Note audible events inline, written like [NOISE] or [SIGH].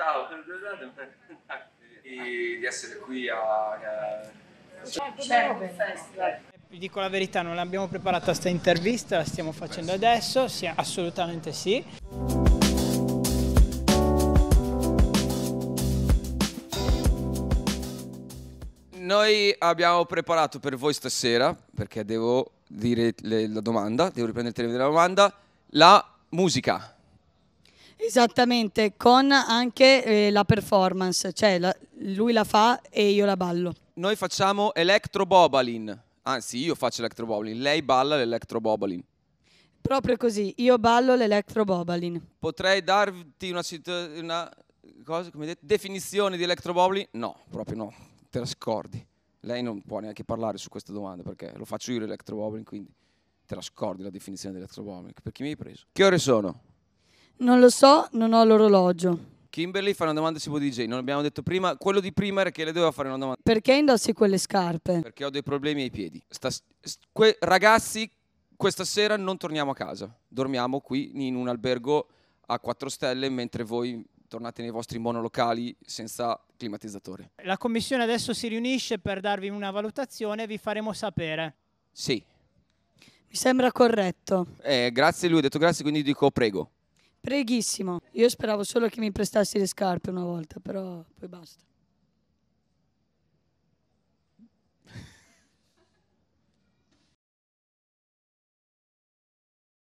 Ciao, [LAUGHS] di essere qui a... Cioè, cioè, cioè, eh, vi dico la verità, non l'abbiamo preparata questa intervista, la stiamo facendo adesso, sì, assolutamente sì. Noi abbiamo preparato per voi stasera, perché devo dire le- la domanda, devo riprendere il termine della domanda, la musica. Esattamente, con anche eh, la performance, cioè la, lui la fa e io la ballo. Noi facciamo Electro Bobalin, anzi io faccio Electro Bobalin, lei balla l'Electro Bobalin. Proprio così, io ballo l'Electro Bobalin. Potrei darti una, una cosa, definizione di Electro Bobalin? No, proprio no, te la scordi. Lei non può neanche parlare su questa domanda perché lo faccio io l'Electro Bobalin, quindi te la scordi la definizione dell'Electro Bobalin, perché mi hai preso. Che ore sono? Non lo so, non ho l'orologio. Kimberly fa una domanda sui DJ, non abbiamo detto prima. Quello di prima era che le doveva fare una domanda. Perché indossi quelle scarpe? Perché ho dei problemi ai piedi. Sta- s- que- ragazzi, questa sera non torniamo a casa. Dormiamo qui in un albergo a 4 stelle mentre voi tornate nei vostri monolocali senza climatizzatore. La commissione adesso si riunisce per darvi una valutazione e vi faremo sapere. Sì. Mi sembra corretto. Eh, grazie, lui ha detto grazie, quindi dico prego. Preghissimo. Io speravo solo che mi prestassi le scarpe una volta, però poi basta.